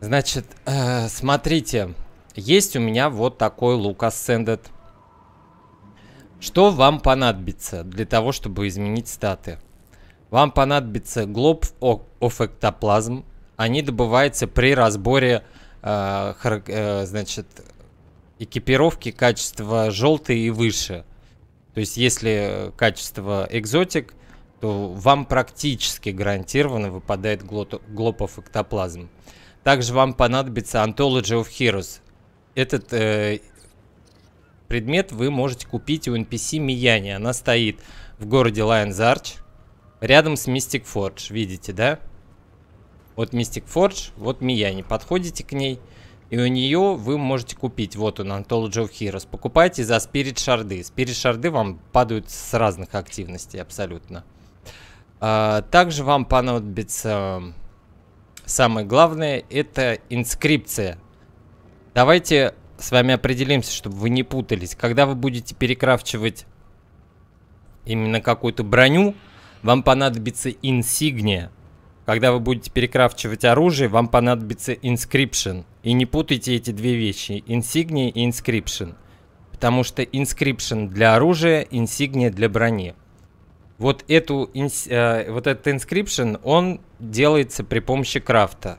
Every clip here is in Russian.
Значит, э, смотрите. Есть у меня вот такой лук Ascended. Что вам понадобится для того, чтобы изменить статы? Вам понадобится глоб of эктоплазм. Они добываются при разборе э, хар, э, значит, экипировки качества желтый и выше. То есть, если качество экзотик, то вам практически гарантированно выпадает глоб, глоб of эктоплазм. Также вам понадобится Anthology of Heroes. Этот э, предмет вы можете купить у NPC Мияни. Она стоит в городе Lion's Arch, рядом с Mystic Forge. Видите, да? Вот Mystic Forge, вот Мияни. Подходите к ней, и у нее вы можете купить. Вот он, Anthology of Heroes. Покупайте за Spirit Шарды. Spirit Шарды вам падают с разных активностей абсолютно. А, также вам понадобится самое главное, это инскрипция. Давайте с вами определимся, чтобы вы не путались. Когда вы будете перекрафчивать именно какую-то броню, вам понадобится инсигния. Когда вы будете перекрафчивать оружие, вам понадобится инскрипшн. И не путайте эти две вещи, инсигния и инскрипшн. Потому что инскрипшн для оружия, инсигния для брони вот, эту, э, вот этот inscription, он делается при помощи крафта.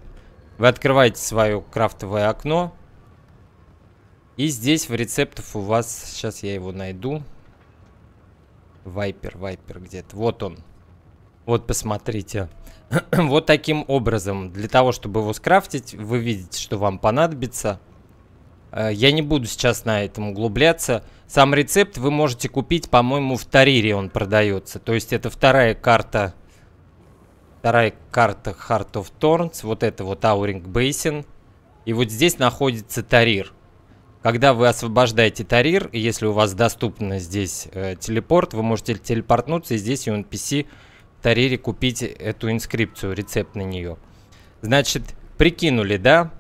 Вы открываете свое крафтовое окно. И здесь в рецептах у вас... Сейчас я его найду. Вайпер, вайпер где-то. Вот он. Вот посмотрите. вот таким образом. Для того, чтобы его скрафтить, вы видите, что вам понадобится. Э, я не буду сейчас на этом углубляться. Сам рецепт вы можете купить, по-моему, в Тарире он продается. То есть это вторая карта... Вторая карта Heart of Thorns. Вот это вот Ауринг Бейсин. И вот здесь находится Тарир. Когда вы освобождаете Тарир, если у вас доступно здесь э, телепорт, вы можете телепортнуться и здесь у NPC в Тарире купить эту инскрипцию, рецепт на нее. Значит, прикинули, да?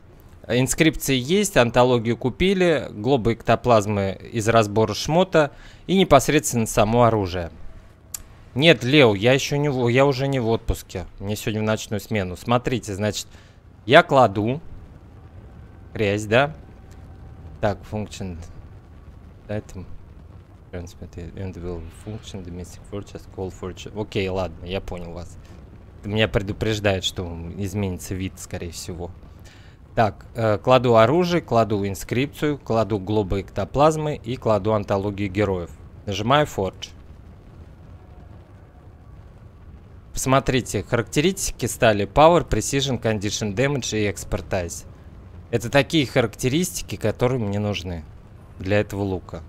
Инскрипции есть, антологию купили, глобы эктоплазмы из разбора шмота и непосредственно само оружие. Нет, Лео, я еще не, я уже не в отпуске. Мне сегодня в ночную смену. Смотрите, значит, я кладу грязь, да? Так, function. Item. Transmit and will function domestic fortress call fortress. Окей, ладно, я понял вас. Меня предупреждает, что изменится вид, скорее всего. Так, э, кладу оружие, кладу инскрипцию, кладу глобы эктоплазмы и кладу антологию героев. Нажимаю Forge. Смотрите, характеристики стали Power, Precision, Condition Damage и Expertise. Это такие характеристики, которые мне нужны для этого лука.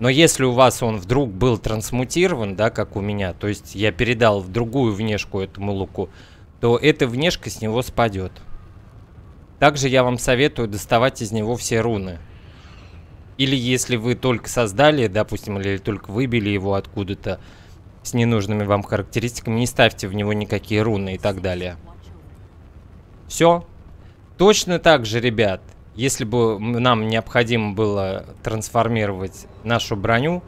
Но если у вас он вдруг был трансмутирован, да, как у меня, то есть я передал в другую внешку этому луку, то эта внешка с него спадет. Также я вам советую доставать из него все руны. Или если вы только создали, допустим, или только выбили его откуда-то с ненужными вам характеристиками, не ставьте в него никакие руны и так далее. Все. Точно так же, ребят, если бы нам необходимо было трансформировать нашу броню,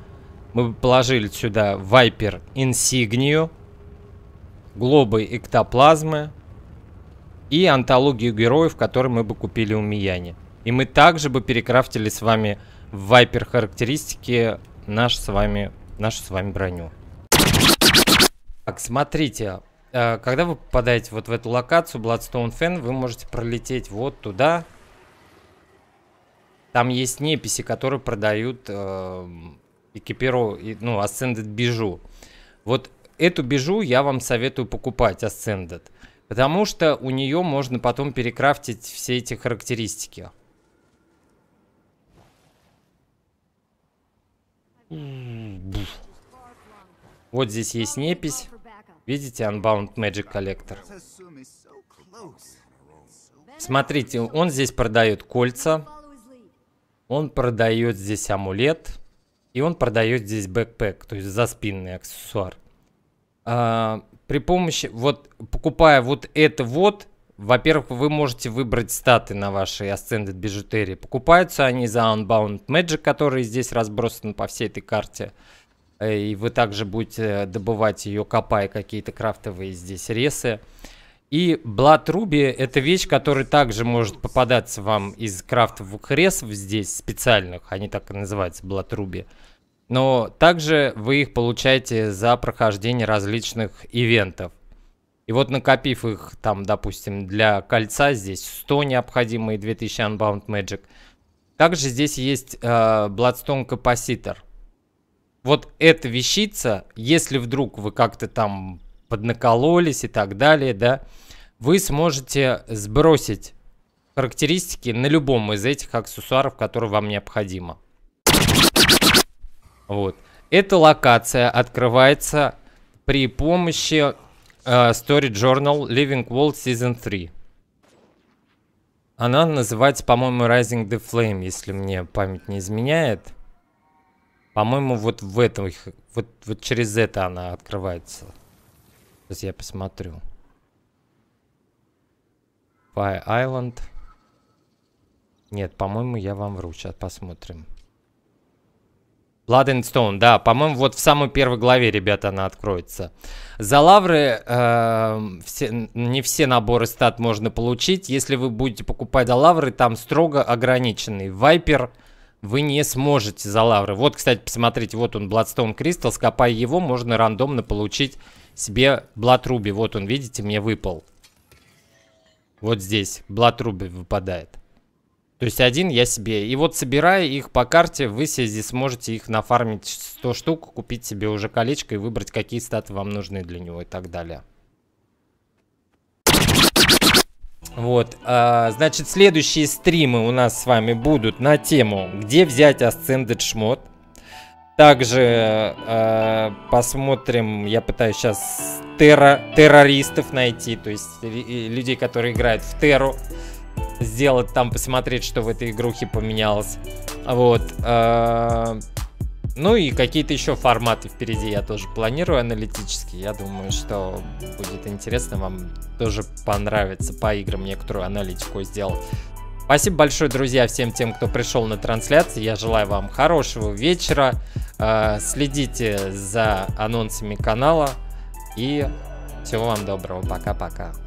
мы бы положили сюда Viper Insignia, глобы эктоплазмы, и антологию героев, которые мы бы купили у Мияни. И мы также бы перекрафтили с вами в Viper характеристики наш с вами, нашу с вами броню. Так, смотрите, э, когда вы попадаете вот в эту локацию Bloodstone Fan, вы можете пролететь вот туда. Там есть неписи, которые продают э, экипиру, ну, Ascended Бижу. Вот эту бижу я вам советую покупать, Ascended. Потому что у нее можно потом перекрафтить все эти характеристики. Вот здесь есть непись. Видите, Unbound Magic Collector. Смотрите, он здесь продает кольца. Он продает здесь амулет. И он продает здесь бэкпэк, то есть за спинный аксессуар. А, при помощи, вот покупая вот это вот, во-первых, вы можете выбрать статы на вашей Ascended бижутерии. Покупаются они за Unbound Magic, который здесь разбросан по всей этой карте. Э, и вы также будете добывать ее, копая какие-то крафтовые здесь ресы. И Blood Ruby это вещь, которая также может попадаться вам из крафтовых ресов здесь специальных. Они так и называются Blood Ruby. Но также вы их получаете за прохождение различных ивентов. И вот накопив их, там, допустим, для кольца здесь 100 необходимые 2000 Unbound Magic. Также здесь есть э, Bloodstone Capacitor. Вот эта вещица, если вдруг вы как-то там поднакололись и так далее, да, вы сможете сбросить характеристики на любом из этих аксессуаров, которые вам необходимо. Вот. Эта локация открывается при помощи э, Story Journal Living World Season 3. Она называется, по-моему, Rising the Flame, если мне память не изменяет. По-моему, вот в этом, вот, вот через это она открывается. Сейчас я посмотрю. Fire Island. Нет, по-моему, я вам вру. Сейчас посмотрим. Blood and Stone, да, по-моему, вот в самой первой главе, ребята, она откроется. За лавры э, все, не все наборы стат можно получить. Если вы будете покупать за лавры, там строго ограниченный вайпер, вы не сможете за лавры. Вот, кстати, посмотрите, вот он, Bloodstone Crystal, скопая его, можно рандомно получить себе Blood Ruby. Вот он, видите, мне выпал. Вот здесь Blood Ruby выпадает. То есть один я себе. И вот собирая их по карте, вы себе здесь сможете их нафармить 100 штук, купить себе уже колечко и выбрать, какие статы вам нужны для него и так далее. Вот, а, значит, следующие стримы у нас с вами будут на тему, где взять Ascended шмот. Также э, посмотрим, я пытаюсь сейчас терро, террористов найти, то есть людей, которые играют в терру сделать там, посмотреть, что в этой игрухе поменялось. Вот. Э, ну и какие-то еще форматы впереди я тоже планирую аналитические. Я думаю, что будет интересно, вам тоже понравится по играм некоторую аналитику сделать Спасибо большое, друзья, всем тем, кто пришел на трансляцию. Я желаю вам хорошего вечера. Э, следите за анонсами канала. И всего вам доброго. Пока-пока.